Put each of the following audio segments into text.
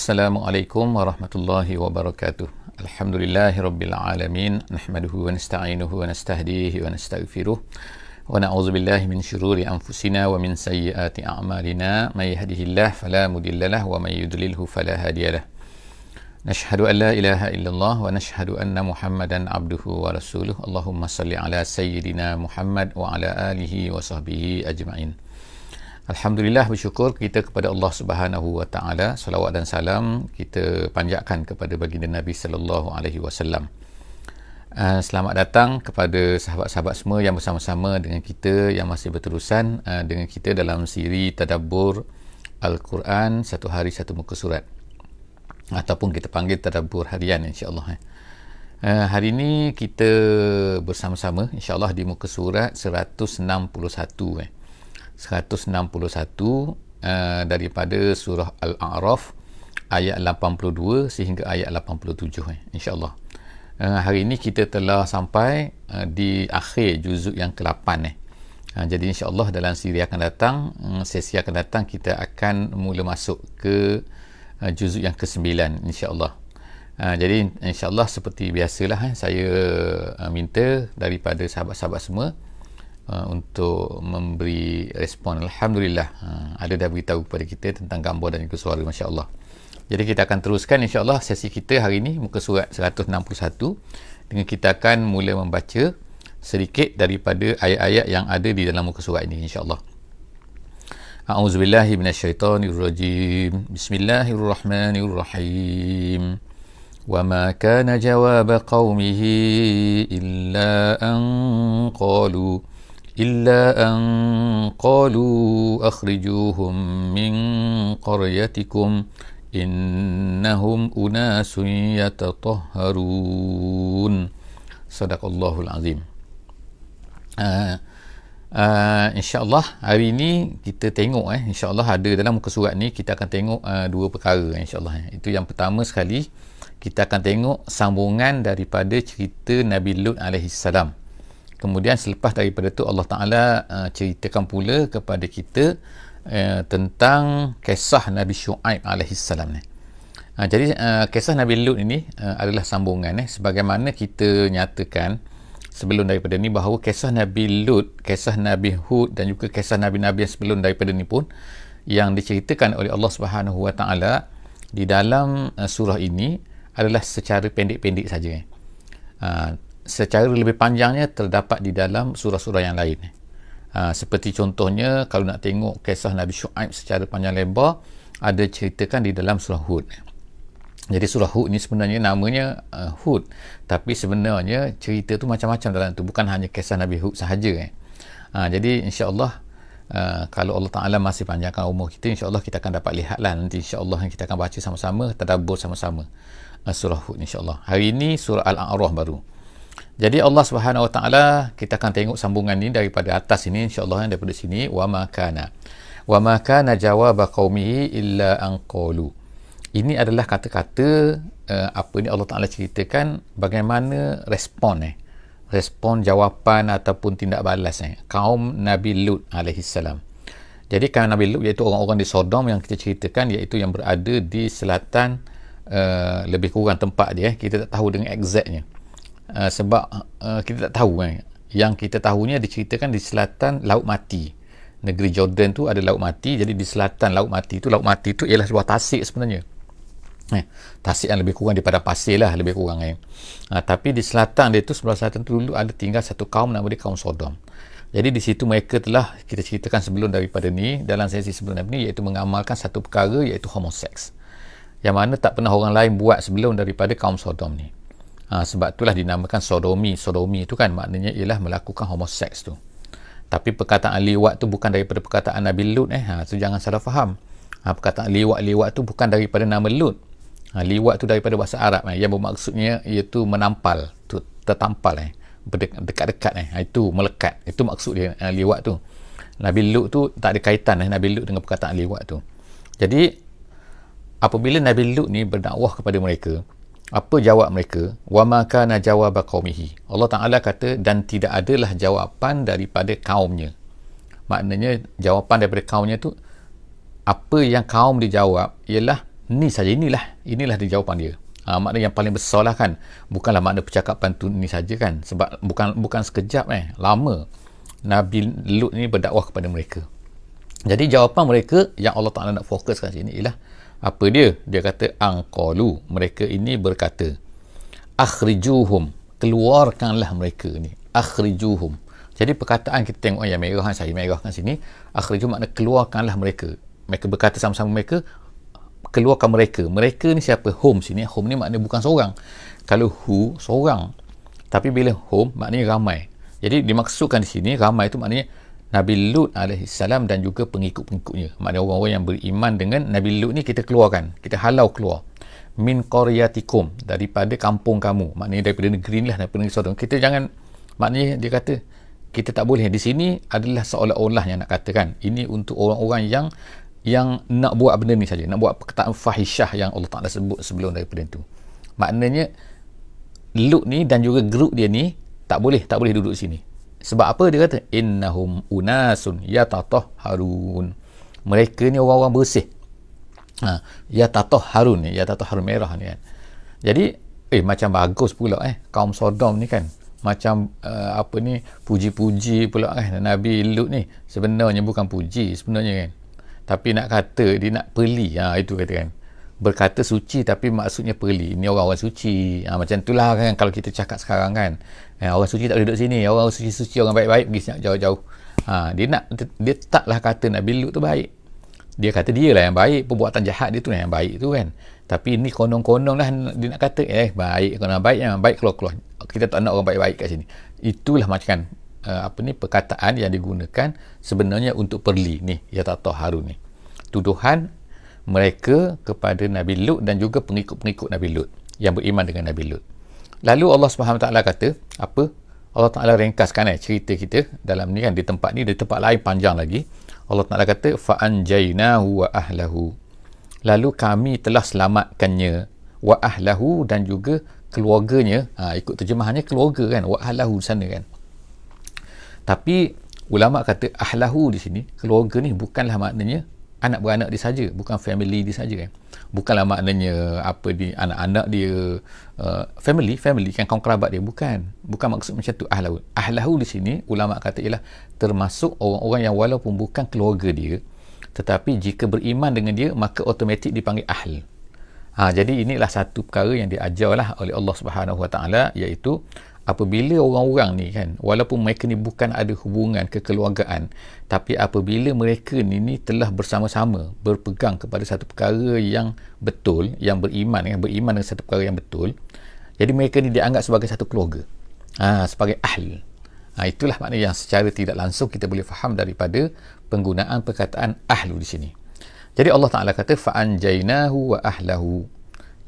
Assalamualaikum warahmatullahi wabarakatuh. Alhamdulillahirabbilalamin nahmaduhu wa nasta'inuhu wa nasta'hidihi wa nasta'firuh wa na'udzu billahi min syururi anfusina wa min sayyiati a'malina may yahdihillahu fala mudhillalah wa may yudlilhu fala hadiyalah. Nashhadu an la ilaha illallah wa nashhadu anna Muhammadan abduhu wa rasuluh. Allahumma salli ala sayyidina Muhammad wa ala alihi wa sahbihi ajma'in. Alhamdulillah bersyukur kita kepada Allah Subhanahu Wa Taala. Salawat dan salam kita panjatkan kepada baginda Nabi Sallallahu Alaihi Wasallam. Ah, selamat datang kepada sahabat-sahabat semua yang bersama-sama dengan kita yang masih berterusan ah, dengan kita dalam siri Tadabur Al-Quran Satu Hari Satu Muka Surat ataupun kita panggil Tadabur Harian insyaAllah. Uh, hari ini kita bersama-sama insya Allah di muka surat 161 eh. 161 uh, eh, daripada surah Al-A'raf ayat 82 sehingga ayat 87 eh, insyaAllah uh, hari ini kita telah sampai uh, di akhir juzuk yang ke-8 eh. uh, jadi insyaAllah dalam siri akan datang um, sesi akan datang kita akan mula masuk ke uh, juzuk yang ke-9 insyaAllah uh, jadi insyaAllah seperti biasalah eh, saya minta daripada sahabat-sahabat semua Uh, untuk memberi respon alhamdulillah uh, ada dah beritahu kepada kita tentang gambar dan juga suara masya-Allah. Jadi kita akan teruskan insya-Allah sesi kita hari ini muka surat 161 dengan kita akan mula membaca sedikit daripada ayat-ayat yang ada di dalam muka surat ini insya-Allah. أعوذ بالله من الشيطان الرجيم بسم الله الرحمن الرحيم إلا أن قالوا أخرجوهم من قريتكم إنهم أناس يتطهرون صدق الله العظيم Uh, InsyaAllah hari ini kita tengok eh, InsyaAllah ada dalam muka surat ni Kita akan tengok uh, dua perkara InsyaAllah eh. Itu yang pertama sekali Kita akan tengok sambungan daripada cerita Nabi Lut AS kemudian selepas daripada itu Allah Ta'ala uh, ceritakan pula kepada kita uh, tentang kisah Nabi Shu'aib alaihissalam ni Ha, jadi uh, kisah Nabi Lut ini uh, adalah sambungan eh sebagaimana kita nyatakan sebelum daripada ini bahawa kisah Nabi Lut, kisah Nabi Hud dan juga kisah nabi-nabi yang sebelum daripada ini pun yang diceritakan oleh Allah Subhanahu Wa di dalam uh, surah ini adalah secara pendek-pendek saja. Eh. Uh, secara lebih panjangnya terdapat di dalam surah-surah yang lain ha, seperti contohnya kalau nak tengok kisah Nabi Shu'aib secara panjang lebar ada ceritakan di dalam surah Hud jadi surah Hud ni sebenarnya namanya uh, Hud tapi sebenarnya cerita tu macam-macam dalam tu bukan hanya kisah Nabi Hud sahaja eh. ha, jadi insyaAllah Uh, kalau Allah Ta'ala masih panjangkan umur kita insya Allah kita akan dapat lihat lah nanti Allah kita akan baca sama-sama tadabur sama-sama uh, surah Hud Insya Allah hari ini surah Al-A'raf baru jadi Allah Subhanahu Wa Taala kita akan tengok sambungan ini daripada atas ini Insyaallah allah eh, daripada sini wa ma kana. Wa ma kana jawaba qaumihi illa an qalu. Ini adalah kata-kata uh, apa ni Allah Taala ceritakan bagaimana respon eh. Respon jawapan ataupun tindak balas eh kaum Nabi Lut alaihi salam. Jadi kaum Nabi Lut iaitu orang-orang di Sodom yang kita ceritakan iaitu yang berada di selatan uh, lebih kurang tempat dia eh. kita tak tahu dengan exactnya. Eh, sebab uh, kita tak tahu kan yang kita tahunya diceritakan di selatan laut mati negeri Jordan tu ada laut mati jadi di selatan laut mati tu laut mati tu ialah sebuah tasik sebenarnya eh, tasik yang lebih kurang daripada pasir lah lebih kurang eh. Ha, tapi di selatan dia tu sebelah selatan tu dulu ada tinggal satu kaum nama dia kaum Sodom jadi di situ mereka telah kita ceritakan sebelum daripada ni dalam sesi sebelum daripada ni iaitu mengamalkan satu perkara iaitu homoseks yang mana tak pernah orang lain buat sebelum daripada kaum Sodom ni Ha, sebab itulah dinamakan sodomi. Sodomi itu kan maknanya ialah melakukan homoseks tu. Tapi perkataan liwat tu bukan daripada perkataan Nabi Lut eh. Ha, so jangan salah faham. Ha, perkataan liwat-liwat tu bukan daripada nama Lut. Ha, liwat tu daripada bahasa Arab eh. Yang bermaksudnya iaitu menampal. Tu, tertampal eh. Dekat-dekat eh. Ha, itu melekat. Itu maksud dia eh, liwat tu. Nabi Lut tu tak ada kaitan eh. Nabi Lut dengan perkataan liwat tu. Jadi apabila Nabi Lut ni berdakwah kepada mereka apa jawab mereka wa ma kana jawab qaumihi Allah Taala kata dan tidak adalah jawapan daripada kaumnya maknanya jawapan daripada kaumnya tu apa yang kaum dijawab ialah ni saja inilah inilah dia jawapan dia ha, maknanya yang paling besar lah kan bukanlah makna percakapan tu ni saja kan sebab bukan bukan sekejap eh lama Nabi Lut ni berdakwah kepada mereka jadi jawapan mereka yang Allah Taala nak fokuskan sini ialah apa dia dia kata angqalu mereka ini berkata akhrijuhum keluarkanlah mereka ni akhrijuhum jadi perkataan kita tengok yang merah kan saya merah kan sini akhrijuh makna keluarkanlah mereka mereka berkata sama-sama mereka keluarkan mereka mereka ni siapa home sini home ni makna bukan seorang kalau who seorang tapi bila home maknanya ramai jadi dimaksudkan di sini ramai itu maknanya Nabi Lut AS dan juga pengikut-pengikutnya. Maknanya orang-orang yang beriman dengan Nabi Lut ni kita keluarkan. Kita halau keluar. Min koryatikum. Daripada kampung kamu. Maknanya daripada negeri ni lah. Daripada negeri Sodom. Kita jangan... Maknanya dia kata kita tak boleh. Di sini adalah seolah-olah yang nak katakan. Ini untuk orang-orang yang yang nak buat benda ni saja. Nak buat perkataan fahishah yang Allah Ta'ala sebut sebelum daripada itu. Maknanya Lut ni dan juga grup dia ni tak boleh tak boleh duduk sini sebab apa dia kata? Innahum unasun harun. Mereka ni orang-orang bersih. Ha, harun ni, harun merah ni kan. Jadi, eh macam bagus pula eh kaum Sodom ni kan. Macam uh, apa ni puji-puji pula eh Nabi Lut ni. Sebenarnya bukan puji sebenarnya kan. Tapi nak kata dia nak peli. Ha, itu kata kan berkata suci tapi maksudnya peli ni orang-orang suci ha, macam itulah kan kalau kita cakap sekarang kan Ya, orang suci tak boleh duduk sini. Orang suci-suci orang baik-baik pergi sangat jauh-jauh. Ha, dia nak dia taklah kata Nabi Lut tu baik. Dia kata dia lah yang baik. Perbuatan jahat dia tu yang baik tu kan. Tapi ni konon-konon lah dia nak kata eh baik kalau baik yang baik keluar keluar. Kita tak nak orang baik-baik kat sini. Itulah macam kan uh, apa ni perkataan yang digunakan sebenarnya untuk Perli ni ya tak tahu Harun ni. Tuduhan mereka kepada Nabi Lut dan juga pengikut-pengikut Nabi Lut yang beriman dengan Nabi Lut. Lalu Allah SWT kata, apa? Allah Ta'ala ringkaskan eh, cerita kita dalam ni kan, di tempat ni, di tempat lain panjang lagi. Allah Ta'ala kata, wa ahlahu. Lalu kami telah selamatkannya, wa ahlahu dan juga keluarganya, ha, ikut terjemahannya keluarga kan, وَأَهْلَهُ di sana kan. Tapi, ulama kata, ahlahu di sini, keluarga ni bukanlah maknanya anak beranak dia saja, bukan family dia saja kan bukanlah maknanya apa di anak-anak dia uh, family family kan kaum kerabat dia bukan bukan maksud macam tu ahlahu ahlahu di sini ulama kata ialah termasuk orang-orang yang walaupun bukan keluarga dia tetapi jika beriman dengan dia maka automatik dipanggil ahl ha, jadi inilah satu perkara yang diajarlah oleh Allah Subhanahu Wa Taala iaitu apabila orang-orang ni kan walaupun mereka ni bukan ada hubungan kekeluargaan tapi apabila mereka ni ni telah bersama-sama berpegang kepada satu perkara yang betul yang beriman yang beriman dengan satu perkara yang betul jadi mereka ni dianggap sebagai satu keluarga ha, sebagai ahli. ha, itulah makna yang secara tidak langsung kita boleh faham daripada penggunaan perkataan ahli di sini jadi Allah Ta'ala kata fa'anjainahu wa ahlahu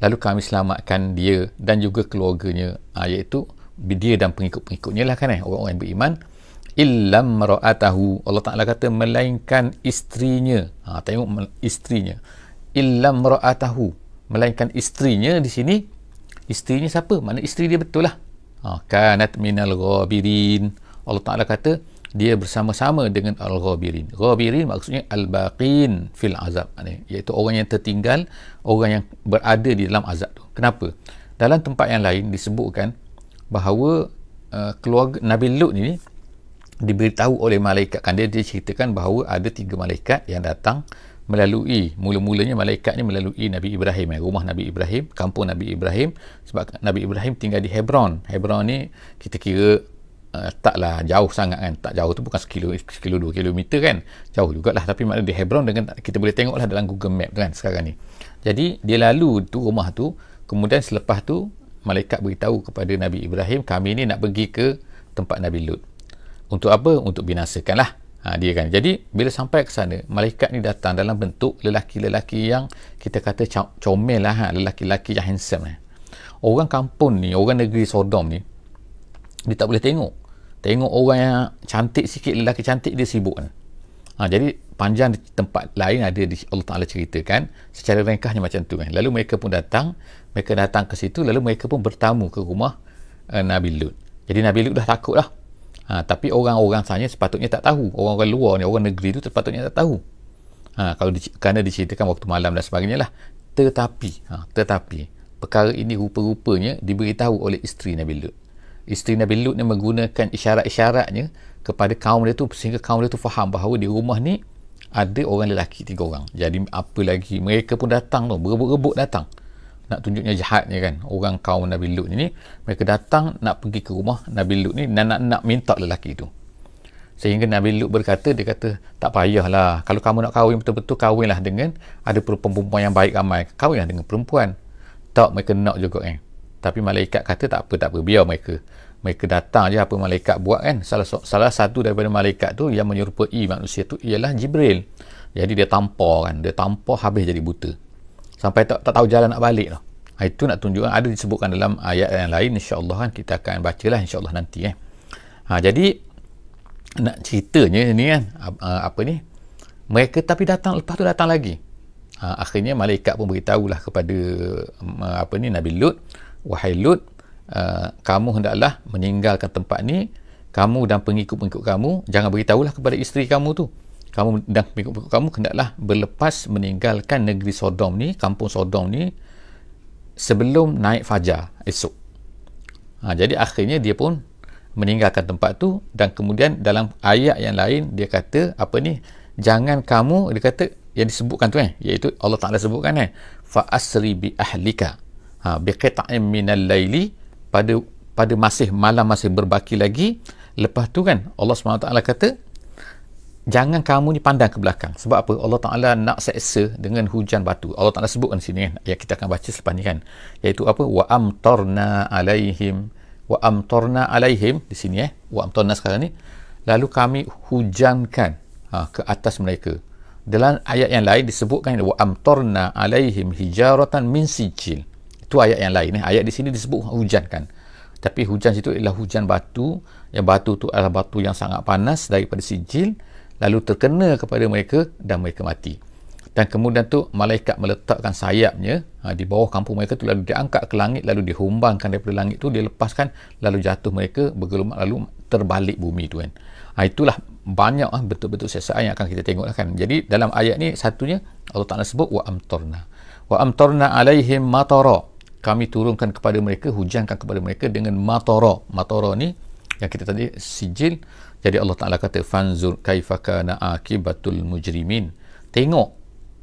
lalu kami selamatkan dia dan juga keluarganya ha, iaitu dia dan pengikut-pengikutnya lah kan eh orang-orang yang beriman illam ra'atahu Allah Taala kata melainkan isterinya ha tengok isterinya illam ra'atahu melainkan isterinya di sini isterinya siapa mana isteri dia betul lah ha kanat minal ghabirin Allah Taala kata dia bersama-sama dengan al-ghabirin ghabirin maksudnya al-baqin fil azab ni iaitu orang yang tertinggal orang yang berada di dalam azab tu kenapa dalam tempat yang lain disebutkan bahawa uh, keluarga Nabi Lut ni diberitahu oleh malaikat kan dia, dia ceritakan bahawa ada tiga malaikat yang datang melalui mula-mulanya malaikat ni melalui Nabi Ibrahim eh, rumah Nabi Ibrahim kampung Nabi Ibrahim sebab Nabi Ibrahim tinggal di Hebron Hebron ni kita kira uh, taklah jauh sangat kan tak jauh tu bukan sekilo sekilo dua kilometer kan jauh jugalah tapi maknanya di Hebron dengan kita boleh tengoklah dalam Google Map kan sekarang ni jadi dia lalu tu rumah tu kemudian selepas tu malaikat beritahu kepada Nabi Ibrahim kami ni nak pergi ke tempat Nabi Lut untuk apa? untuk binasakanlah ha, dia kan jadi bila sampai ke sana malaikat ni datang dalam bentuk lelaki-lelaki yang kita kata comel lah ha, lelaki-lelaki yang handsome eh. orang kampung ni orang negeri Sodom ni dia tak boleh tengok tengok orang yang cantik sikit lelaki cantik dia sibuk kan ha, jadi panjang tempat lain ada di Allah Ta'ala ceritakan secara ringkasnya macam tu kan lalu mereka pun datang mereka datang ke situ lalu mereka pun bertamu ke rumah uh, Nabi Lut jadi Nabi Lut dah takut lah ha, tapi orang-orang sahaja sepatutnya tak tahu orang-orang luar ni orang negeri tu sepatutnya tak tahu ha, kalau di, kerana diceritakan waktu malam dan sebagainya lah tetapi ha, tetapi perkara ini rupa-rupanya diberitahu oleh isteri Nabi Lut isteri Nabi Lut ni menggunakan isyarat-isyaratnya kepada kaum dia tu sehingga kaum dia tu faham bahawa di rumah ni ada orang lelaki tiga orang jadi apa lagi mereka pun datang tu berebut-rebut datang nak tunjuknya jahatnya kan orang kaum Nabi Lut ni mereka datang nak pergi ke rumah Nabi Lut ni dan nak, nak minta lelaki tu sehingga Nabi Lut berkata dia kata tak payahlah kalau kamu nak kahwin betul-betul kahwinlah dengan ada perempuan yang baik ramai kahwinlah dengan perempuan tak mereka nak juga kan eh. tapi malaikat kata tak apa tak apa biar mereka mereka datang je apa malaikat buat kan salah salah satu daripada malaikat tu yang menyerupai manusia tu ialah Jibril jadi dia tampar kan dia tampar habis jadi buta sampai tak, tak tahu jalan nak balik tu. Lah. Ah, itu nak tunjukkan ada disebutkan dalam ayat yang lain insya-Allah kan kita akan bacalah insya-Allah nanti eh. Ha jadi nak ceritanya ni kan ah, apa ni mereka tapi datang lepas tu datang lagi. Ha, akhirnya malaikat pun lah kepada mm, apa ni Nabi Lut, wahai Lut, uh, kamu hendaklah meninggalkan tempat ni, kamu dan pengikut-pengikut kamu jangan beritahulah kepada isteri kamu tu kamu dah pengikut-pengikut kamu hendaklah berlepas meninggalkan negeri Sodom ni kampung Sodom ni sebelum naik fajar esok ha, jadi akhirnya dia pun meninggalkan tempat tu dan kemudian dalam ayat yang lain dia kata apa ni jangan kamu dia kata yang disebutkan tu eh iaitu Allah Taala sebutkan eh faasri bi ahlika ha biqita'in minal laili pada pada masih malam masih berbaki lagi lepas tu kan Allah Swt kata jangan kamu ni pandang ke belakang sebab apa Allah Taala nak seksa dengan hujan batu Allah Taala sebutkan di sini Ya kita akan baca selepas ni kan iaitu apa wa amtarna alaihim wa amtarna alaihim di sini eh wa amtarna sekarang ni lalu kami hujankan ha, ke atas mereka dalam ayat yang lain disebutkan wa amtarna alaihim hijaratan min sijil itu ayat yang lain eh. ayat di sini disebut hujankan tapi hujan situ ialah hujan batu yang batu tu adalah batu yang sangat panas daripada sijil lalu terkena kepada mereka dan mereka mati dan kemudian tu malaikat meletakkan sayapnya ha, di bawah kampung mereka tu lalu diangkat ke langit lalu dihumbangkan daripada langit tu dilepaskan lalu jatuh mereka bergelombang lalu terbalik bumi tu kan ha, itulah banyak ha, betul-betul sesaan yang akan kita tengok lah kan jadi dalam ayat ni satunya Allah Ta'ala sebut wa amtorna wa amtorna alaihim matara kami turunkan kepada mereka hujankan kepada mereka dengan matara matara ni yang kita tadi sijil jadi Allah Taala kata fanzur kaifaka naqibatul mujrimin. Tengok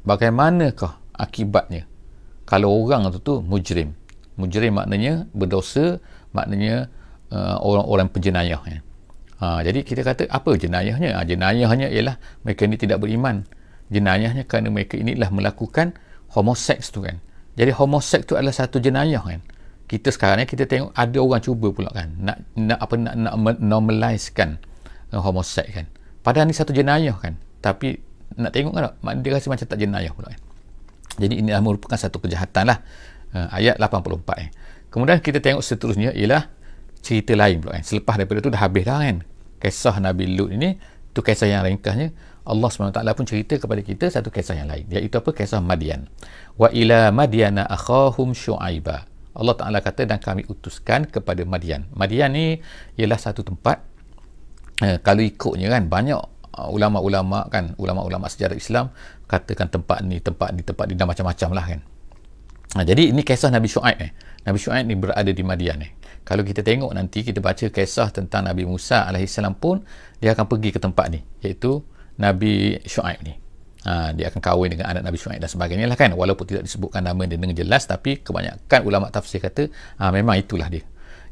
bagaimanakah akibatnya kalau orang itu tu mujrim. Mujrim maknanya berdosa, maknanya uh, orang-orang penjenayah. Ya. Ha, jadi kita kata apa jenayahnya? Ha, jenayahnya ialah mereka ini tidak beriman. Jenayahnya kerana mereka inilah melakukan homoseks tu kan. Jadi homoseks tu adalah satu jenayah kan. Kita sekarang ni kita tengok ada orang cuba pula kan nak nak apa nak, nak normalize dengan kan padahal ni satu jenayah kan tapi nak tengok kan tak dia rasa macam tak jenayah pula kan jadi ini merupakan satu kejahatan lah uh, ayat 84 eh. kemudian kita tengok seterusnya ialah cerita lain pula kan selepas daripada tu dah habis dah kan kisah Nabi Lut ini tu kisah yang ringkasnya Allah SWT pun cerita kepada kita satu kisah yang lain iaitu apa kisah Madian wa ila madiana akhahum syu'aiba Allah Ta'ala kata dan kami utuskan kepada Madian Madian ni ialah satu tempat Eh, kalau ikutnya kan banyak uh, ulama-ulama kan ulama-ulama sejarah Islam katakan tempat ni tempat ni tempat ni dan macam-macam lah kan nah, jadi ini kisah Nabi Shu'aib eh. Nabi Shu'aib ni berada di Madian ni eh. kalau kita tengok nanti kita baca kisah tentang Nabi Musa AS pun dia akan pergi ke tempat ni iaitu Nabi Shu'aib ni ha, dia akan kahwin dengan anak Nabi Shu'aib dan sebagainya lah kan walaupun tidak disebutkan nama dia dengan jelas tapi kebanyakan ulama tafsir kata ha, memang itulah dia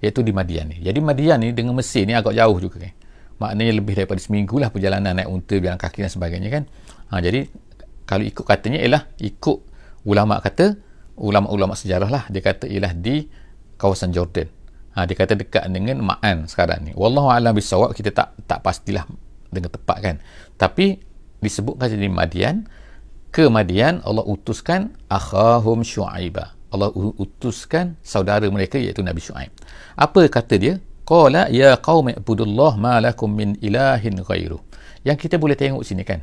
iaitu di Madian ni jadi Madian ni dengan Mesir ni agak jauh juga kan eh maknanya lebih daripada seminggu lah perjalanan naik unta jalan kaki dan sebagainya kan ha, jadi kalau ikut katanya ialah ikut ulama kata ulama-ulama sejarah lah dia kata ialah di kawasan Jordan ha, dia kata dekat dengan Ma'an sekarang ni Wallahu alam bisawab kita tak tak pastilah dengan tepat kan tapi disebutkan jadi Madian ke Madian Allah utuskan akhahum shuaibah. Allah utuskan saudara mereka iaitu Nabi Shu'aib apa kata dia qala ya qaumi ibudullah ma lakum min ilahin ghairu yang kita boleh tengok sini kan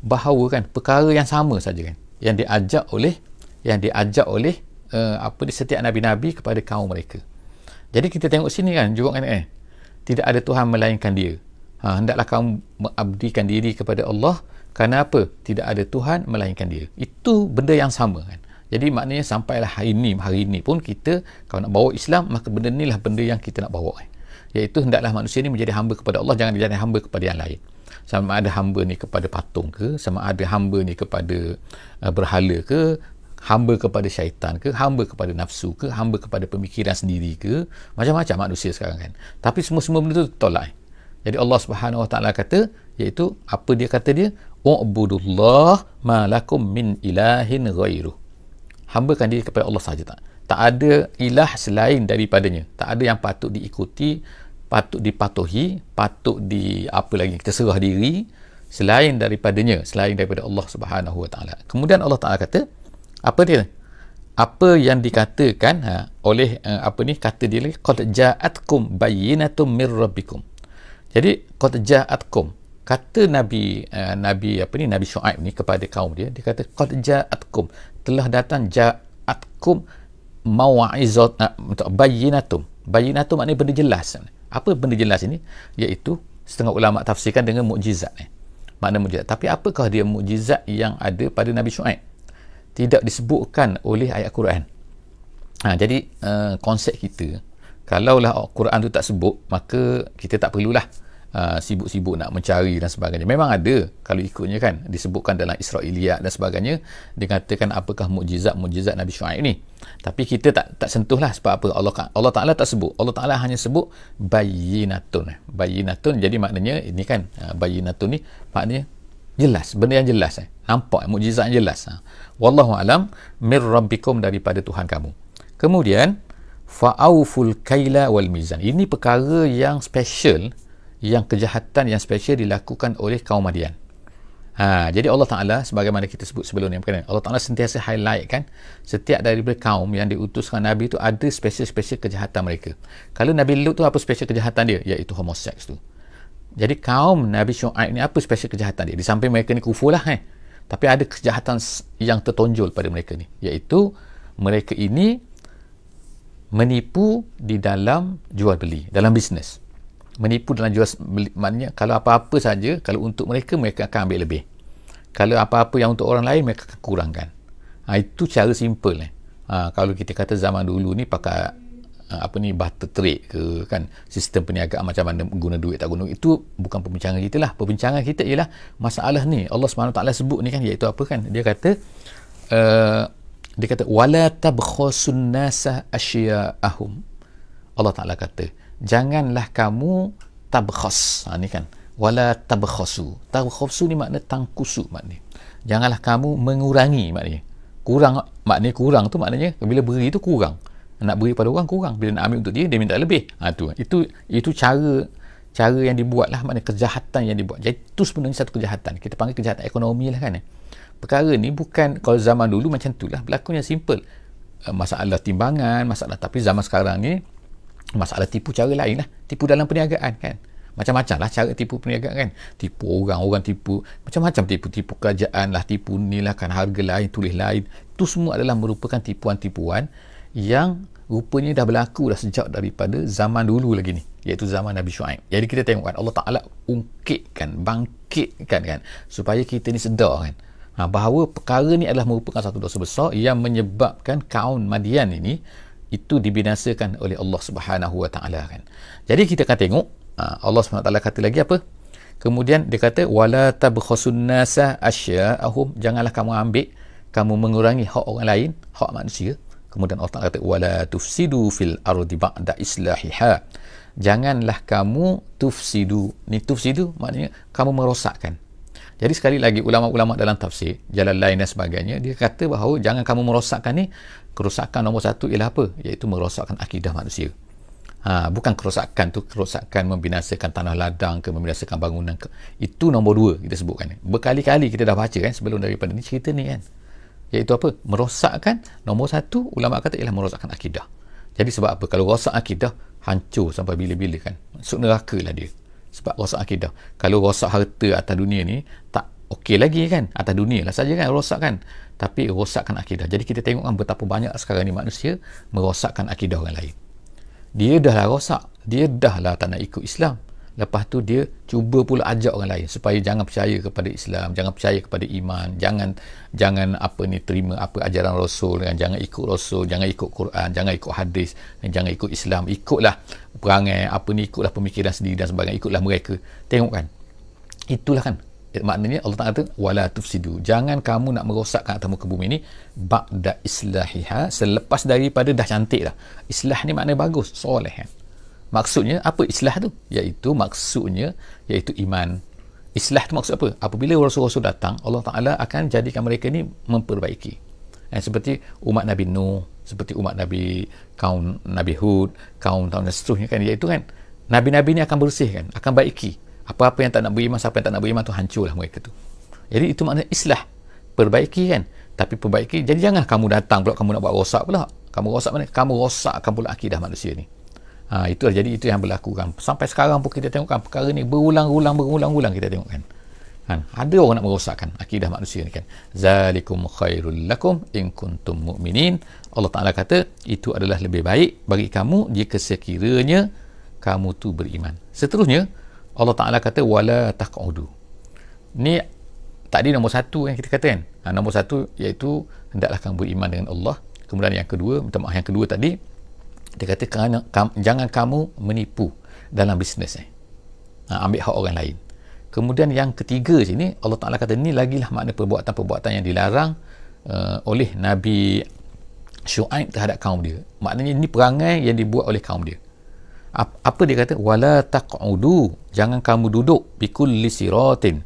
bahawa kan perkara yang sama saja kan yang diajak oleh yang diajak oleh uh, apa di setiap nabi-nabi kepada kaum mereka jadi kita tengok sini kan juga kan eh tidak ada tuhan melainkan dia ha hendaklah kamu mengabdikan diri kepada Allah kerana apa tidak ada tuhan melainkan dia itu benda yang sama kan jadi maknanya sampailah hari ini hari ini pun kita kalau nak bawa Islam maka benda inilah benda yang kita nak bawa kan iaitu hendaklah manusia ini menjadi hamba kepada Allah jangan jadi hamba kepada yang lain sama ada hamba ni kepada patung ke sama ada hamba ni kepada uh, berhala ke hamba kepada syaitan ke hamba kepada nafsu ke hamba kepada pemikiran sendiri ke macam-macam manusia sekarang kan tapi semua-semua benda tu tolak jadi Allah Subhanahu Wa Taala kata iaitu apa dia kata dia ubudullah malakum min ilahin ghairu kan diri kepada Allah saja tak tak ada ilah selain daripadanya tak ada yang patut diikuti patut dipatuhi, patut di apa lagi kita serah diri selain daripadanya, selain daripada Allah Subhanahu Wa Taala. Kemudian Allah Taala kata, apa dia? Apa yang dikatakan ha, oleh uh, apa ni kata dia lagi qad ja'atkum bayyinatum mir rabbikum. Jadi qad ja'atkum kata Nabi uh, Nabi apa ni Nabi Shu'aib ni kepada kaum dia dia kata qad ja'atkum telah datang ja'atkum mau'izat eh, uh, bayyinatum bayyinatum maknanya benda jelas apa benda jelas ini iaitu setengah ulama tafsirkan dengan mukjizat eh. makna mukjizat tapi apakah dia mukjizat yang ada pada Nabi Syuaib tidak disebutkan oleh ayat Quran ha, jadi uh, konsep kita kalaulah Quran tu tak sebut maka kita tak perlulah Uh, sibuk-sibuk nak mencari dan sebagainya. Memang ada kalau ikutnya kan disebutkan dalam Israiliyat dan sebagainya dikatakan apakah mujizat mujizat Nabi Syuaib ni. Tapi kita tak tak sentuhlah sebab apa? Allah Allah Taala tak sebut. Allah Taala hanya sebut bayyinatun. Bayyinatun jadi maknanya ini kan uh, bayyinatun ni maknanya jelas, benda yang jelas eh. Nampak mujizat yang jelas. Ha. Wallahu alam mir rabbikum daripada Tuhan kamu. Kemudian fa'auful kaila wal mizan. Ini perkara yang special yang kejahatan yang special dilakukan oleh kaum Madian. Ha, jadi Allah Ta'ala sebagaimana kita sebut sebelum ni Allah Ta'ala sentiasa highlight kan setiap daripada kaum yang diutuskan Nabi tu ada special-special kejahatan mereka kalau Nabi Lut tu apa special kejahatan dia iaitu homoseks tu jadi kaum Nabi Syu'aib ni apa special kejahatan dia di samping mereka ni kufur lah eh? tapi ada kejahatan yang tertonjol pada mereka ni iaitu mereka ini menipu di dalam jual beli dalam bisnes menipu dalam jual beli, maknanya kalau apa-apa saja kalau untuk mereka mereka akan ambil lebih kalau apa-apa yang untuk orang lain mereka akan kurangkan ha, itu cara simple eh. ha, kalau kita kata zaman dulu ni pakai ha, apa ni barter trade ke kan sistem perniagaan macam mana guna duit tak guna itu bukan perbincangan kita lah perbincangan kita ialah masalah ni Allah SWT sebut ni kan iaitu apa kan dia kata uh, dia kata wala tabkhosun nasa asya'ahum Allah Ta'ala kata janganlah kamu tabkhas. Ha ni kan. Wala tabkhasu. Tabkhasu ni makna tangkusu makni. Janganlah kamu mengurangi makni. Kurang makni kurang tu maknanya bila beri tu kurang. Nak beri pada orang kurang. Bila nak ambil untuk dia dia minta lebih. Ha tu. Itu itu cara cara yang dibuat lah makna kejahatan yang dibuat. Jadi itu sebenarnya satu kejahatan. Kita panggil kejahatan ekonomi lah kan. Eh? Perkara ni bukan kalau zaman dulu macam tu lah. Berlakunya simple. Eh, masalah timbangan, masalah tapi zaman sekarang ni masalah tipu cara lain lah tipu dalam perniagaan kan macam-macam lah cara tipu perniagaan kan tipu orang orang tipu macam-macam tipu tipu kerajaan lah tipu ni lah kan harga lain tulis lain tu semua adalah merupakan tipuan-tipuan yang rupanya dah berlaku dah sejak daripada zaman dulu lagi ni iaitu zaman Nabi Shu'aib jadi kita tengok kan Allah Ta'ala ungkitkan bangkitkan kan supaya kita ni sedar kan ha, bahawa perkara ni adalah merupakan satu dosa besar yang menyebabkan kaum Madian ini itu dibinasakan oleh Allah Subhanahu Wa Taala kan. Jadi kita akan tengok ah, Allah Subhanahu Wa Taala kata lagi apa? Kemudian dia kata wala tabkhusun nasa asya'ahum janganlah kamu ambil kamu mengurangi hak orang lain, hak manusia. Kemudian Allah Taala kata wala tufsidu fil ardi ba'da islahiha. Janganlah kamu tufsidu. Ni tufsidu maknanya kamu merosakkan. Jadi sekali lagi ulama-ulama dalam tafsir, jalan lain dan sebagainya, dia kata bahawa jangan kamu merosakkan ni kerosakan nombor satu ialah apa? Iaitu merosakkan akidah manusia. Ha, bukan kerosakan tu kerosakan membinasakan tanah ladang ke membinasakan bangunan ke. itu nombor dua kita sebutkan berkali-kali kita dah baca kan sebelum daripada ni cerita ni kan iaitu apa merosakkan nombor satu ulama kata ialah merosakkan akidah jadi sebab apa kalau rosak akidah hancur sampai bila-bila kan masuk neraka lah dia sebab rosak akidah kalau rosak harta atas dunia ni tak okey lagi kan atas dunia lah saja kan rosak kan tapi rosakkan akidah jadi kita tengok kan betapa banyak sekarang ni manusia merosakkan akidah orang lain dia dah lah rosak dia dah lah tak nak ikut Islam lepas tu dia cuba pula ajak orang lain supaya jangan percaya kepada Islam jangan percaya kepada iman jangan jangan apa ni terima apa ajaran Rasul kan? jangan ikut Rasul jangan ikut Quran jangan ikut hadis jangan ikut Islam ikutlah perangai apa ni ikutlah pemikiran sendiri dan sebagainya ikutlah mereka tengok kan itulah kan maknanya Allah Taala kata wala tufsidu jangan kamu nak merosakkan atas muka bumi ni ba'da islahiha selepas daripada dah cantik dah islah ni maknanya bagus soleh kan maksudnya apa islah tu iaitu maksudnya iaitu iman islah tu maksud apa apabila rasul-rasul datang Allah Taala akan jadikan mereka ni memperbaiki eh, seperti umat Nabi Nuh seperti umat Nabi kaum Nabi Hud kaum tahun seterusnya kan iaitu kan Nabi-Nabi ni akan bersihkan akan baiki apa-apa yang tak nak beriman siapa yang tak nak beriman tu hancur lah mereka tu jadi itu makna islah perbaiki kan tapi perbaiki jadi jangan kamu datang pula kamu nak buat rosak pula kamu rosak mana kamu kamu pula akidah manusia ni ha, itu jadi itu yang berlaku kan sampai sekarang pun kita tengokkan perkara ni berulang-ulang berulang-ulang kita tengok kan. kan ada orang nak merosakkan akidah manusia ni kan zalikum khairul lakum in kuntum mu'minin Allah Taala kata itu adalah lebih baik bagi kamu jika sekiranya kamu tu beriman seterusnya Allah Ta'ala kata wala taq'udu ni tadi nombor satu yang kita kata kan ha, nombor satu iaitu hendaklah kamu beriman dengan Allah kemudian yang kedua minta maaf yang kedua tadi dia kata jangan kamu menipu dalam bisnes eh. ha, ambil hak orang lain kemudian yang ketiga sini Allah Ta'ala kata ni lagilah makna perbuatan-perbuatan yang dilarang uh, oleh Nabi Shu'aib terhadap kaum dia maknanya ini perangai yang dibuat oleh kaum dia apa dia kata wala taqudu jangan kamu duduk bikul lisiratin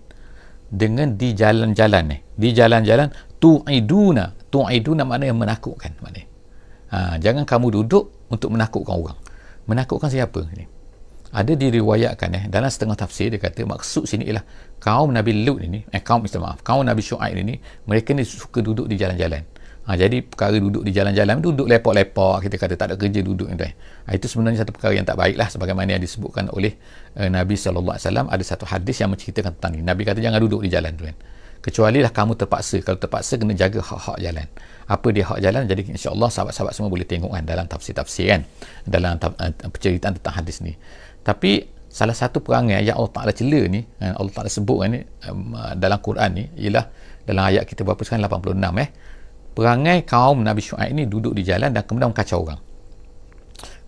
dengan di jalan-jalan ni di jalan-jalan tuiduna tuiduna yang menakutkan maknanya ha, jangan kamu duduk untuk menakutkan orang menakutkan siapa ni ada diriwayatkan eh dalam setengah tafsir dia kata maksud sini ialah kaum Nabi Lut ini eh kaum minta maaf kaum Nabi Shu'aib ini mereka ni suka duduk di jalan-jalan Ha, jadi perkara duduk di jalan-jalan duduk lepak-lepak kita kata tak ada kerja duduk ni ha, itu sebenarnya satu perkara yang tak baiklah. lah sebagaimana yang disebutkan oleh uh, Nabi SAW ada satu hadis yang menceritakan tentang ini Nabi kata jangan duduk di jalan tu kan kecuali lah kamu terpaksa kalau terpaksa kena jaga hak-hak jalan apa dia hak jalan jadi insyaAllah sahabat-sahabat semua boleh tengok kan dalam tafsir-tafsir kan dalam taf- uh, penceritaan tentang hadis ni tapi salah satu perangai yang Allah Ta'ala cela ni eh, Allah Ta'ala sebut kan ni um, dalam Quran ni ialah dalam ayat kita berapa sekarang 86 eh perangai kaum Nabi Syuaib ni duduk di jalan dan kemudian kacau orang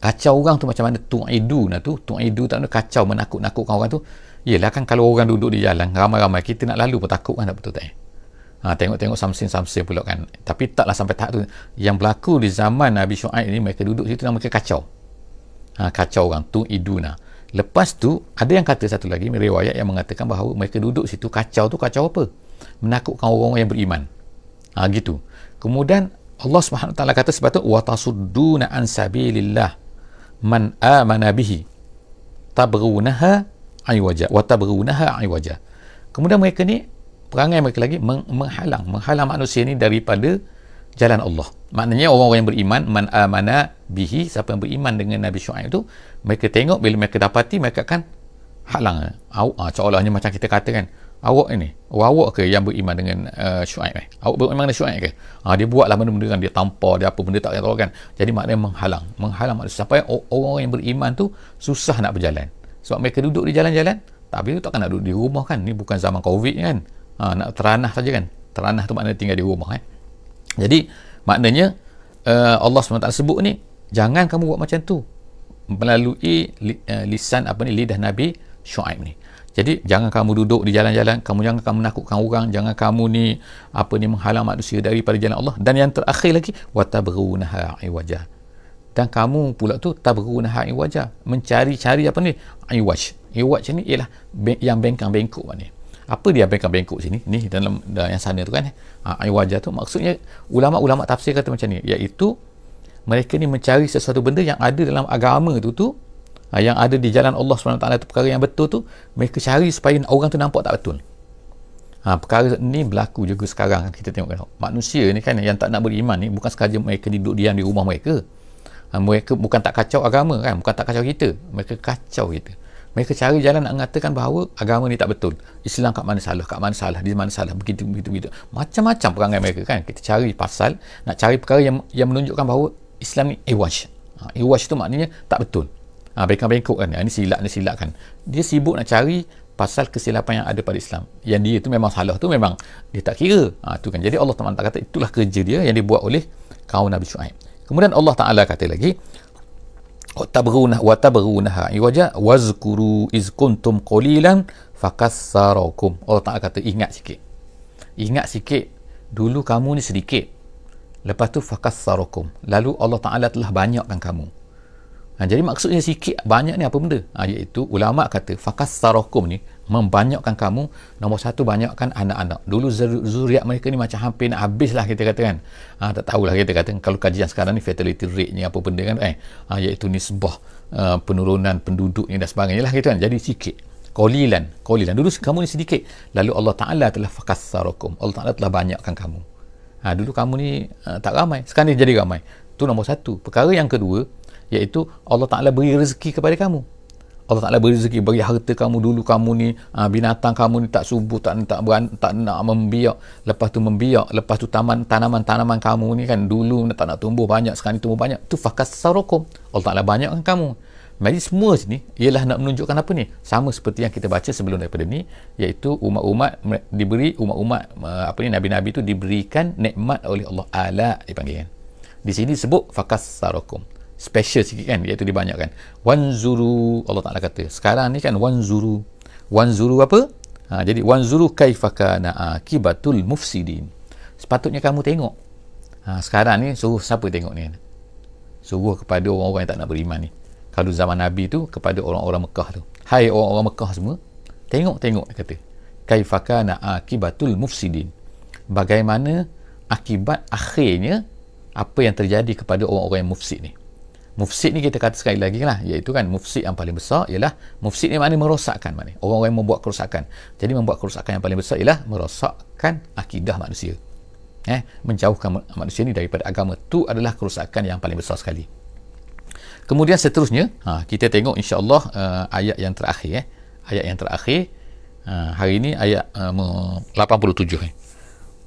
kacau orang tu macam mana tu'idu nah tu tu'idu tak nak kacau menakut-nakutkan orang tu ialah kan kalau orang duduk di jalan ramai-ramai kita nak lalu pun takut kan betul tak eh ha, tengok-tengok samsin-samsin pula kan tapi taklah sampai tahap tu yang berlaku di zaman Nabi Syuaib ni mereka duduk situ dan mereka kacau ha, kacau orang tu'idu nah lepas tu ada yang kata satu lagi riwayat yang mengatakan bahawa mereka duduk situ kacau tu kacau apa menakutkan orang-orang yang beriman ha, gitu Kemudian Allah Subhanahu taala kata sebab tu wa tasudduna an sabilillah man amana bihi tabghunaha aywaja wa tabghunaha aywaja. Kemudian mereka ni perangai mereka lagi menghalang menghalang manusia ni daripada jalan Allah. Maknanya orang-orang yang beriman man amana bihi siapa yang beriman dengan Nabi Syuaib tu mereka tengok bila mereka dapati mereka akan halang. Au ah seolah-olahnya macam kita kata kan awak ni oh, awak ke yang beriman dengan uh, syuaib eh? awak beriman dengan syuaib ke ha, dia buatlah benda-benda kan dia tampar dia apa benda tak tahu kan jadi maknanya menghalang menghalang maknanya sampai orang-orang yang beriman tu susah nak berjalan sebab mereka duduk di jalan-jalan tapi tu takkan nak duduk di rumah kan ni bukan zaman covid kan ha, nak teranah saja kan teranah tu maknanya tinggal di rumah eh? jadi maknanya uh, Allah SWT sebut ni jangan kamu buat macam tu melalui uh, lisan apa ni lidah Nabi Shu'aib ni jadi jangan kamu duduk di jalan-jalan kamu jangan kamu menakutkan orang jangan kamu ni apa ni menghalang manusia daripada jalan Allah dan yang terakhir lagi watabruna wajah. dan kamu pula tu tabruna wajah, mencari-cari apa ni iwaj iwaj ni ialah yang bengkang bengkok ni apa dia bengkang bengkok sini ni dalam, yang sana tu kan eh? ha, iwaja tu maksudnya ulama-ulama tafsir kata macam ni iaitu mereka ni mencari sesuatu benda yang ada dalam agama tu tu ha, yang ada di jalan Allah SWT itu perkara yang betul tu mereka cari supaya orang tu nampak tak betul ha, perkara ni berlaku juga sekarang kita tengok kan manusia ni kan yang tak nak beriman ni bukan sekadar mereka duduk diam di rumah mereka ha, mereka bukan tak kacau agama kan bukan tak kacau kita mereka kacau kita mereka cari jalan nak mengatakan bahawa agama ni tak betul Islam kat mana salah kat mana salah di mana salah begitu begitu begitu macam-macam perangai mereka kan kita cari pasal nak cari perkara yang yang menunjukkan bahawa Islam ni awash ha, awash tu maknanya tak betul ha, ah, bengkok-bengkok kan ah, ini silap ni silap kan dia sibuk nak cari pasal kesilapan yang ada pada Islam yang dia tu memang salah tu memang dia tak kira ha, tu kan jadi Allah Taala kata itulah kerja dia yang dibuat oleh kaum Nabi Shu'aib kemudian Allah Taala kata lagi tabghuna wa tabghunaha iwaja wazkuru iz kuntum qalilan fakassarakum Allah Taala kata ingat sikit ingat sikit dulu kamu ni sedikit lepas tu fakassarakum lalu Allah Taala telah banyakkan kamu Ha, jadi maksudnya sikit banyak ni apa benda? Ha, iaitu ulama kata fakas sarokum ni membanyakkan kamu nombor satu banyakkan anak-anak dulu zuriat mereka ni macam hampir nak habis lah kita kata kan ha, tak tahulah kita kata kalau kajian sekarang ni fatality rate ni apa benda kan eh ha, iaitu nisbah uh, penurunan penduduk ni dan sebagainya lah kita kan jadi sikit kolilan kolilan dulu kamu ni sedikit lalu Allah Ta'ala telah fakas sarokum Allah Ta'ala telah banyakkan kamu ha, dulu kamu ni uh, tak ramai sekarang ni jadi ramai tu nombor satu perkara yang kedua iaitu Allah Ta'ala beri rezeki kepada kamu Allah Ta'ala beri rezeki bagi harta kamu dulu kamu ni ah, binatang kamu ni tak subuh tak, tak, tak nak membiak lepas tu membiak lepas tu taman tanaman-tanaman kamu ni kan dulu tak nak tumbuh banyak sekarang ni tumbuh banyak tu fakas sarokom Allah Ta'ala banyakkan kamu jadi semua ni ialah nak menunjukkan apa ni sama seperti yang kita baca sebelum daripada ni iaitu umat-umat diberi umat-umat apa ni nabi-nabi tu diberikan nikmat oleh Allah ala dipanggil kan di sini sebut fakas sarokom special sikit kan iaitu dibanyakkan wanzuru Allah Ta'ala kata sekarang ni kan wanzuru wanzuru apa? Ha, jadi wanzuru kaifaka akibatul mufsidin sepatutnya kamu tengok ha, sekarang ni suruh siapa tengok ni suruh kepada orang-orang yang tak nak beriman ni kalau zaman Nabi tu kepada orang-orang Mekah tu hai orang-orang Mekah semua tengok-tengok kata kaifaka akibatul mufsidin bagaimana akibat akhirnya apa yang terjadi kepada orang-orang yang mufsid ni mufsid ni kita kata sekali lagi lah iaitu kan mufsid yang paling besar ialah mufsid ni makna merosakkan makna orang-orang yang membuat kerosakan jadi membuat kerosakan yang paling besar ialah merosakkan akidah manusia eh menjauhkan manusia ni daripada agama tu adalah kerosakan yang paling besar sekali kemudian seterusnya ha, kita tengok insyaAllah uh, ayat yang terakhir eh ayat yang terakhir uh, hari ini ayat uh, 87 eh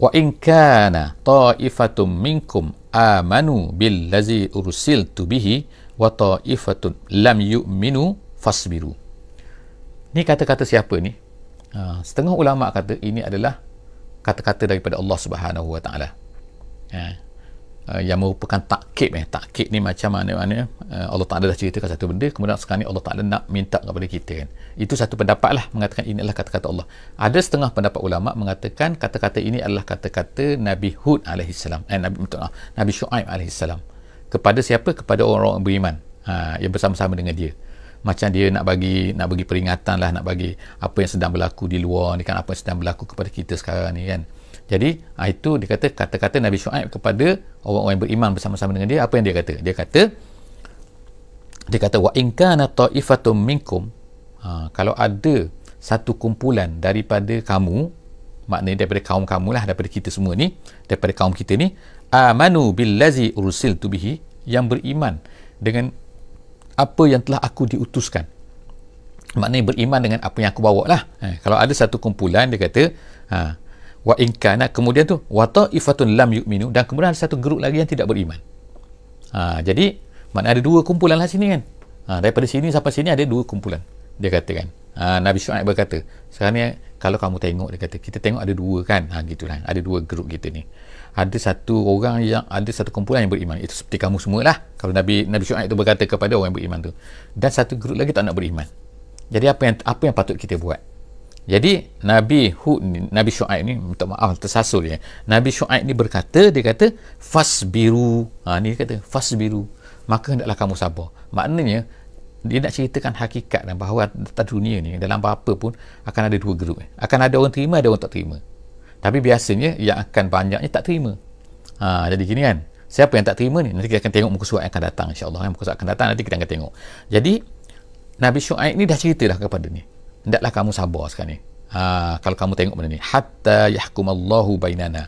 wa in kana ta'ifatum minkum amanu billazi ursiltu bihi wa ta'ifatun lam yu'minu fasbiru ni kata-kata siapa ni ha, setengah ulama kata ini adalah kata-kata daripada Allah Subhanahu wa taala ha. Eh, yang merupakan takkib eh. takkib ni macam mana-mana eh, Allah Ta'ala dah ceritakan satu benda kemudian sekarang ni Allah Ta'ala nak minta kepada kita kan itu satu pendapat lah mengatakan ini adalah kata-kata Allah ada setengah pendapat ulama mengatakan kata-kata ini adalah kata-kata Nabi Hud AS eh, Nabi, maaf, Nabi Shu'aib AS kepada siapa? kepada orang-orang beriman ha, yang bersama-sama dengan dia macam dia nak bagi nak bagi peringatan lah nak bagi apa yang sedang berlaku di luar ni kan apa yang sedang berlaku kepada kita sekarang ni kan jadi ah, itu dia kata kata-kata Nabi Shu'aib kepada orang-orang beriman bersama-sama dengan dia apa yang dia kata dia kata dia kata wa in kana ta'ifatum minkum ha, kalau ada satu kumpulan daripada kamu maknanya daripada kaum kamu lah daripada kita semua ni daripada kaum kita ni amanu billazi ursil bihi yang beriman dengan apa yang telah aku diutuskan maknanya beriman dengan apa yang aku bawa lah eh, kalau ada satu kumpulan dia kata haa ah, wa in kemudian tu wa taifatun lam yu'minu dan kemudian ada satu grup lagi yang tidak beriman. Ha, jadi mana ada dua kumpulan lah sini kan. Ha, daripada sini sampai sini ada dua kumpulan. Dia kata kan. Ha, Nabi Syuaib berkata, sekarang ni kalau kamu tengok dia kata kita tengok ada dua kan. Ha gitulah. Ada dua grup kita ni. Ada satu orang yang ada satu kumpulan yang beriman. Itu seperti kamu semua lah. Kalau Nabi Nabi Syuaib tu berkata kepada orang yang beriman tu. Dan satu grup lagi tak nak beriman. Jadi apa yang apa yang patut kita buat? Jadi Nabi Hud Nabi Shu'aib ni minta maaf tersasul ya. Nabi Shu'aib ni berkata dia kata fasbiru. Ha ni dia kata fasbiru. Maka hendaklah kamu sabar. Maknanya dia nak ceritakan hakikat dan bahawa atas dunia ni dalam apa-apa pun akan ada dua grup. Akan ada orang terima ada orang tak terima. Tapi biasanya yang akan banyaknya tak terima. Ha jadi gini kan. Siapa yang tak terima ni nanti kita akan tengok muka surat yang akan datang insya-Allah kan muka surat akan datang nanti kita akan tengok. Jadi Nabi Shu'aib ni dah cerita kepada ni hendaklah kamu sabar sekarang ni. Ha, kalau kamu tengok benda ni, hatta yahkum Allahu bainana.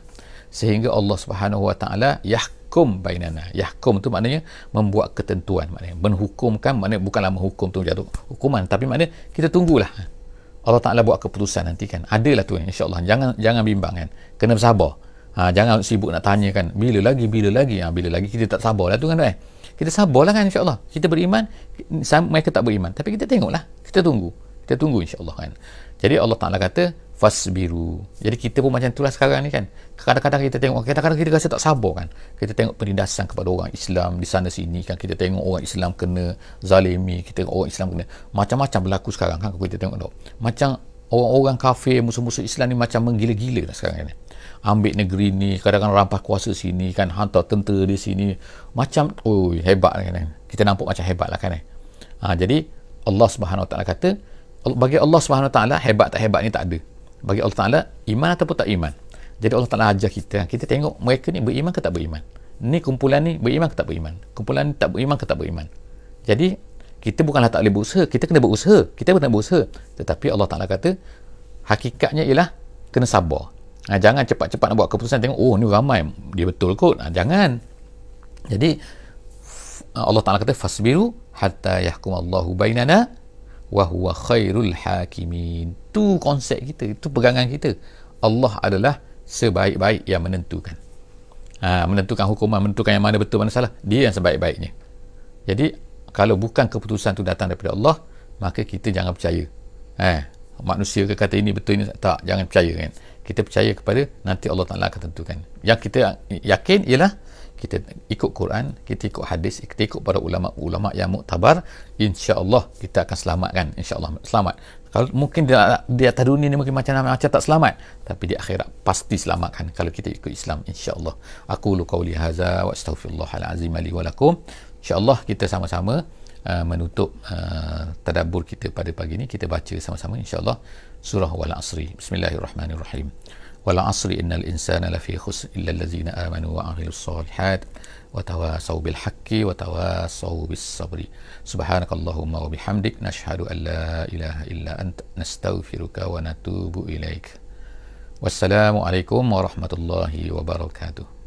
Sehingga Allah Subhanahu wa taala yahkum bainana. Yahkum tu maknanya membuat ketentuan, maknanya menghukumkan, maknanya bukanlah menghukum tu jatuh hukuman, tapi maknanya kita tunggulah. Allah Taala buat keputusan nanti kan. Adalah tu insya-Allah. Jangan jangan bimbang kan. Kena bersabar. Ha, jangan sibuk nak tanya kan bila lagi bila lagi ha, bila lagi kita tak sabar, lah tu kan eh kita sabarlah kan insyaallah kita beriman mereka tak beriman tapi kita tengoklah kita tunggu kita tunggu insyaAllah kan jadi Allah Ta'ala kata fasbiru jadi kita pun macam itulah sekarang ni kan kadang-kadang kita tengok kadang-kadang kita rasa tak sabar kan kita tengok penindasan kepada orang Islam di sana sini kan kita tengok orang Islam kena zalimi kita tengok orang Islam kena macam-macam berlaku sekarang kan kita tengok tu macam orang-orang kafir musuh-musuh Islam ni macam menggila-gila lah sekarang ni ambil negeri ni kadang-kadang rampas kuasa sini kan hantar tentera di sini macam oi hebat kan, kan kita nampak macam hebat lah kan, Ha, jadi Allah Subhanahu Wa Taala kata bagi Allah Subhanahu Wa Taala hebat tak hebat ni tak ada. Bagi Allah Taala iman ataupun tak iman. Jadi Allah Taala ajar kita, kita tengok mereka ni beriman ke tak beriman. Ni kumpulan ni beriman ke tak beriman. Kumpulan ni tak beriman ke tak beriman. Jadi kita bukanlah tak boleh berusaha, kita kena berusaha. Kita kena berusaha. Tetapi Allah Taala kata hakikatnya ialah kena sabar. Ha, jangan cepat-cepat nak buat keputusan tengok oh ni ramai dia betul kot. Ha, jangan. Jadi Allah Taala kata fasbiru hatta yahkum Allahu bainana wa huwa khairul hakimin tu konsep kita tu pegangan kita Allah adalah sebaik-baik yang menentukan ha, menentukan hukuman menentukan yang mana betul mana salah dia yang sebaik-baiknya jadi kalau bukan keputusan tu datang daripada Allah maka kita jangan percaya eh ha, manusia ke kata ini betul ini tak jangan percaya kan kita percaya kepada nanti Allah Taala akan tentukan yang kita yakin ialah kita ikut Quran, kita ikut hadis, kita ikut para ulama-ulama yang muktabar, insya-Allah kita akan selamat kan. Insya-Allah selamat. Kalau mungkin dia, di atas dunia ni mungkin macam macam tak selamat, tapi di akhirat pasti selamat kan kalau kita ikut Islam insya-Allah. Aku lu qauli hadza wa astaghfirullahal azim li wa lakum. Insya-Allah kita sama-sama uh, menutup uh, tadabbur kita pada pagi ni kita baca sama-sama insya-Allah surah al asri. Bismillahirrahmanirrahim wal asri innal insana lafi khusr illa allazina amanu wa amilus solihat wa tawasaw bil haqqi wa tawasaw bis sabri subhanakallahumma wa bihamdik nashhadu an la ilaha illa ant nastaghfiruka wa natubu ilaik wassalamu alaikum warahmatullahi wabarakatuh